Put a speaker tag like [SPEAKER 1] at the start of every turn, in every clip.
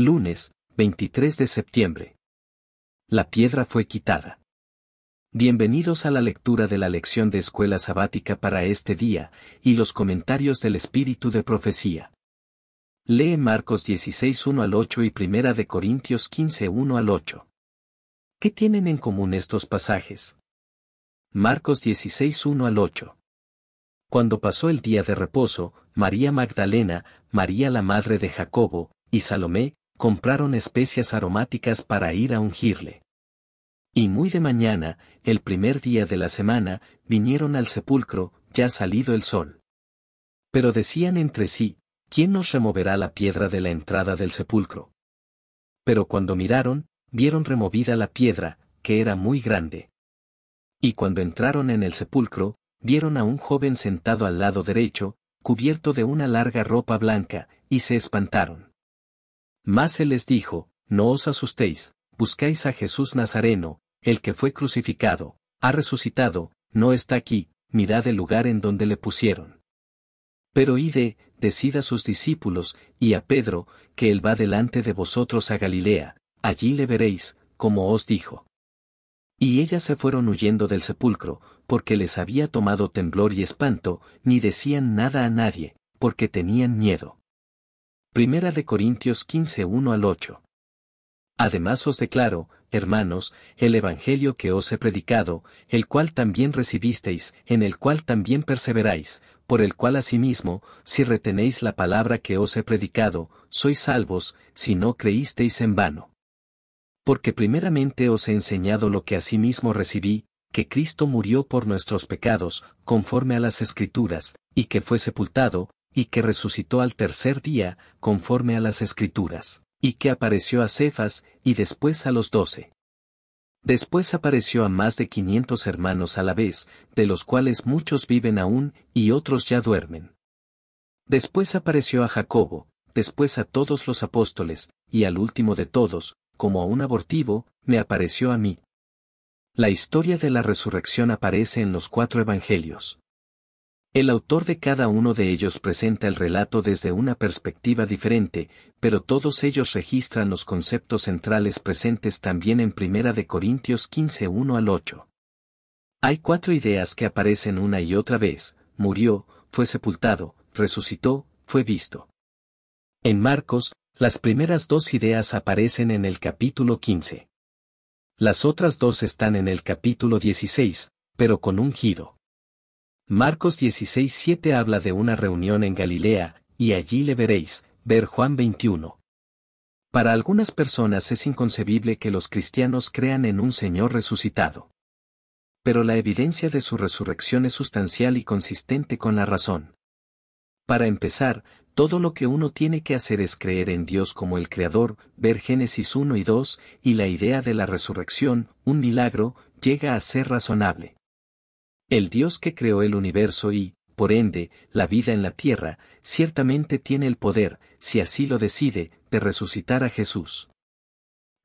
[SPEAKER 1] Lunes, 23 de septiembre. La piedra fue quitada. Bienvenidos a la lectura de la lección de escuela sabática para este día y los comentarios del espíritu de profecía. Lee Marcos 16:1 al 8 y Primera de Corintios 15:1 al 8. ¿Qué tienen en común estos pasajes? Marcos 16:1 al 8. Cuando pasó el día de reposo, María Magdalena, María la madre de Jacobo, y Salomé, compraron especias aromáticas para ir a ungirle. Y muy de mañana, el primer día de la semana, vinieron al sepulcro, ya salido el sol. Pero decían entre sí, ¿quién nos removerá la piedra de la entrada del sepulcro? Pero cuando miraron, vieron removida la piedra, que era muy grande. Y cuando entraron en el sepulcro, vieron a un joven sentado al lado derecho, cubierto de una larga ropa blanca, y se espantaron. Mas él les dijo, No os asustéis, buscáis a Jesús Nazareno, el que fue crucificado, ha resucitado, no está aquí, mirad el lugar en donde le pusieron. Pero ide, decid a sus discípulos, y a Pedro, que él va delante de vosotros a Galilea, allí le veréis, como os dijo. Y ellas se fueron huyendo del sepulcro, porque les había tomado temblor y espanto, ni decían nada a nadie, porque tenían miedo. Primera de Corintios 15, al 8. Además os declaro, hermanos, el Evangelio que os he predicado, el cual también recibisteis, en el cual también perseveráis, por el cual asimismo, si retenéis la palabra que os he predicado, sois salvos, si no creísteis en vano. Porque primeramente os he enseñado lo que asimismo recibí, que Cristo murió por nuestros pecados, conforme a las Escrituras, y que fue sepultado, y que resucitó al tercer día, conforme a las Escrituras, y que apareció a Cefas, y después a los doce. Después apareció a más de quinientos hermanos a la vez, de los cuales muchos viven aún, y otros ya duermen. Después apareció a Jacobo, después a todos los apóstoles, y al último de todos, como a un abortivo, me apareció a mí. La historia de la resurrección aparece en los cuatro evangelios. El autor de cada uno de ellos presenta el relato desde una perspectiva diferente, pero todos ellos registran los conceptos centrales presentes también en 1 Corintios 15 1 al 8. Hay cuatro ideas que aparecen una y otra vez, murió, fue sepultado, resucitó, fue visto. En Marcos, las primeras dos ideas aparecen en el capítulo 15. Las otras dos están en el capítulo 16, pero con un giro. Marcos 16:7 habla de una reunión en Galilea, y allí le veréis, ver Juan 21. Para algunas personas es inconcebible que los cristianos crean en un Señor resucitado. Pero la evidencia de su resurrección es sustancial y consistente con la razón. Para empezar, todo lo que uno tiene que hacer es creer en Dios como el Creador, ver Génesis 1 y 2, y la idea de la resurrección, un milagro, llega a ser razonable. El Dios que creó el universo y, por ende, la vida en la tierra, ciertamente tiene el poder, si así lo decide, de resucitar a Jesús.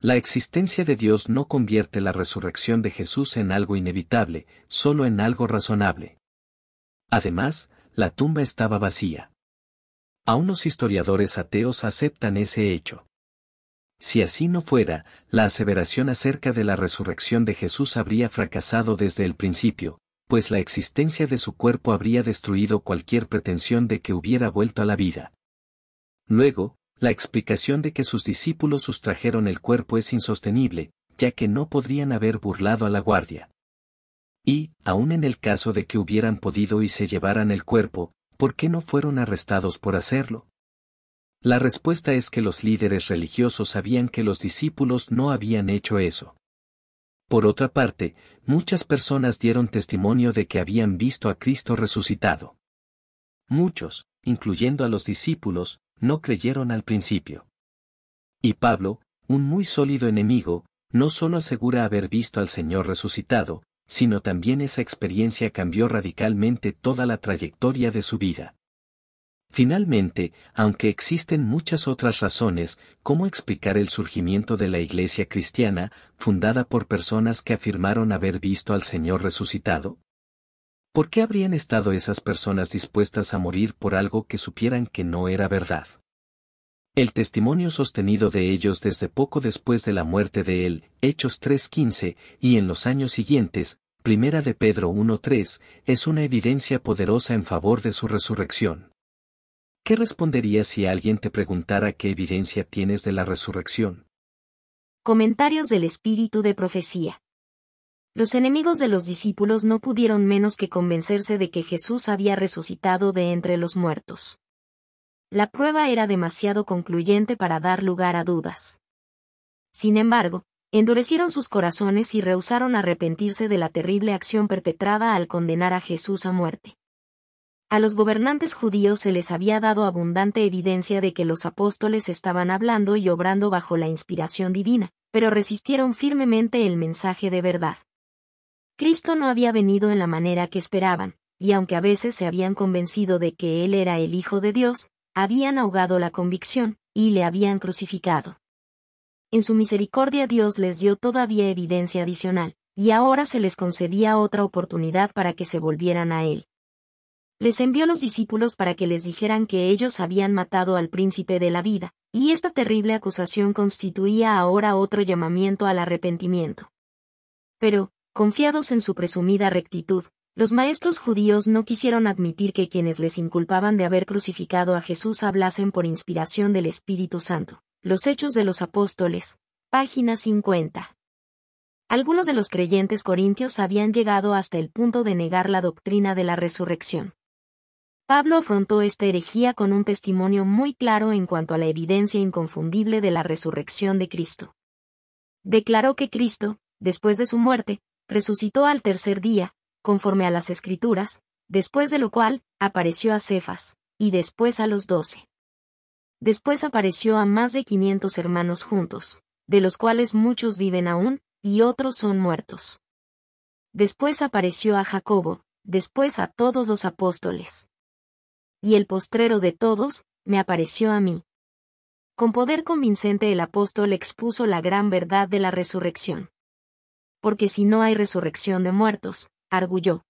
[SPEAKER 1] La existencia de Dios no convierte la resurrección de Jesús en algo inevitable, solo en algo razonable. Además, la tumba estaba vacía. A unos historiadores ateos aceptan ese hecho. Si así no fuera, la aseveración acerca de la resurrección de Jesús habría fracasado desde el principio, pues la existencia de su cuerpo habría destruido cualquier pretensión de que hubiera vuelto a la vida. Luego, la explicación de que sus discípulos sustrajeron el cuerpo es insostenible, ya que no podrían haber burlado a la guardia. Y, aun en el caso de que hubieran podido y se llevaran el cuerpo, ¿por qué no fueron arrestados por hacerlo? La respuesta es que los líderes religiosos sabían que los discípulos no habían hecho eso. Por otra parte, muchas personas dieron testimonio de que habían visto a Cristo resucitado. Muchos, incluyendo a los discípulos, no creyeron al principio. Y Pablo, un muy sólido enemigo, no solo asegura haber visto al Señor resucitado, sino también esa experiencia cambió radicalmente toda la trayectoria de su vida. Finalmente, aunque existen muchas otras razones, ¿cómo explicar el surgimiento de la iglesia cristiana, fundada por personas que afirmaron haber visto al Señor resucitado? ¿Por qué habrían estado esas personas dispuestas a morir por algo que supieran que no era verdad? El testimonio sostenido de ellos desde poco después de la muerte de él, Hechos 3.15, y en los años siguientes, Primera de Pedro 1.3, es una evidencia poderosa en favor de su resurrección. ¿Qué responderías si alguien te preguntara qué evidencia tienes de la resurrección?
[SPEAKER 2] Comentarios del Espíritu de Profecía. Los enemigos de los discípulos no pudieron menos que convencerse de que Jesús había resucitado de entre los muertos. La prueba era demasiado concluyente para dar lugar a dudas. Sin embargo, endurecieron sus corazones y rehusaron arrepentirse de la terrible acción perpetrada al condenar a Jesús a muerte. A los gobernantes judíos se les había dado abundante evidencia de que los apóstoles estaban hablando y obrando bajo la inspiración divina, pero resistieron firmemente el mensaje de verdad. Cristo no había venido en la manera que esperaban, y aunque a veces se habían convencido de que Él era el Hijo de Dios, habían ahogado la convicción, y le habían crucificado. En su misericordia Dios les dio todavía evidencia adicional, y ahora se les concedía otra oportunidad para que se volvieran a Él les envió los discípulos para que les dijeran que ellos habían matado al príncipe de la vida, y esta terrible acusación constituía ahora otro llamamiento al arrepentimiento. Pero, confiados en su presumida rectitud, los maestros judíos no quisieron admitir que quienes les inculpaban de haber crucificado a Jesús hablasen por inspiración del Espíritu Santo. Los Hechos de los Apóstoles, página 50. Algunos de los creyentes corintios habían llegado hasta el punto de negar la doctrina de la resurrección. Pablo afrontó esta herejía con un testimonio muy claro en cuanto a la evidencia inconfundible de la resurrección de Cristo. Declaró que Cristo, después de su muerte, resucitó al tercer día, conforme a las Escrituras, después de lo cual, apareció a Cefas, y después a los doce. Después apareció a más de quinientos hermanos juntos, de los cuales muchos viven aún, y otros son muertos. Después apareció a Jacobo, después a todos los apóstoles y el postrero de todos, me apareció a mí. Con poder convincente el apóstol expuso la gran verdad de la resurrección. Porque si no hay resurrección de muertos, arguyó.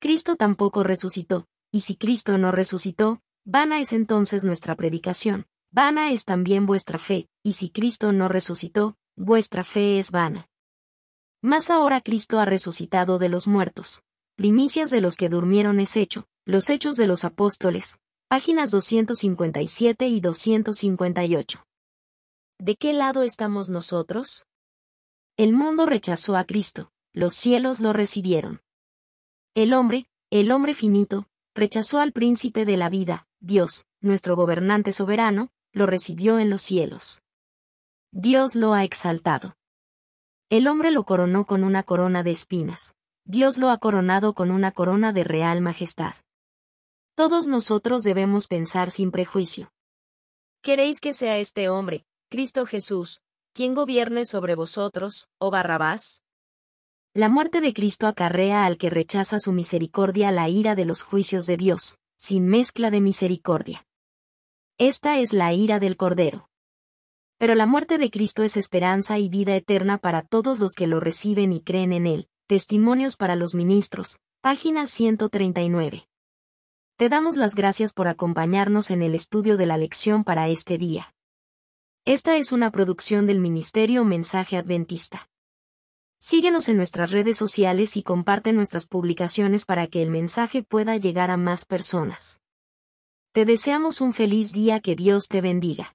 [SPEAKER 2] Cristo tampoco resucitó, y si Cristo no resucitó, vana es entonces nuestra predicación, vana es también vuestra fe, y si Cristo no resucitó, vuestra fe es vana. Mas ahora Cristo ha resucitado de los muertos, primicias de los que durmieron es hecho, los Hechos de los Apóstoles, páginas 257 y 258. ¿De qué lado estamos nosotros? El mundo rechazó a Cristo, los cielos lo recibieron. El hombre, el hombre finito, rechazó al príncipe de la vida, Dios, nuestro gobernante soberano, lo recibió en los cielos. Dios lo ha exaltado. El hombre lo coronó con una corona de espinas. Dios lo ha coronado con una corona de real majestad. Todos nosotros debemos pensar sin prejuicio. ¿Queréis que sea este hombre, Cristo Jesús, quien gobierne sobre vosotros, o oh Barrabás? La muerte de Cristo acarrea al que rechaza su misericordia la ira de los juicios de Dios, sin mezcla de misericordia. Esta es la ira del Cordero. Pero la muerte de Cristo es esperanza y vida eterna para todos los que lo reciben y creen en Él. Testimonios para los ministros, página 139. Te damos las gracias por acompañarnos en el estudio de la lección para este día. Esta es una producción del Ministerio Mensaje Adventista. Síguenos en nuestras redes sociales y comparte nuestras publicaciones para que el mensaje pueda llegar a más personas. Te deseamos un feliz día, que Dios te bendiga.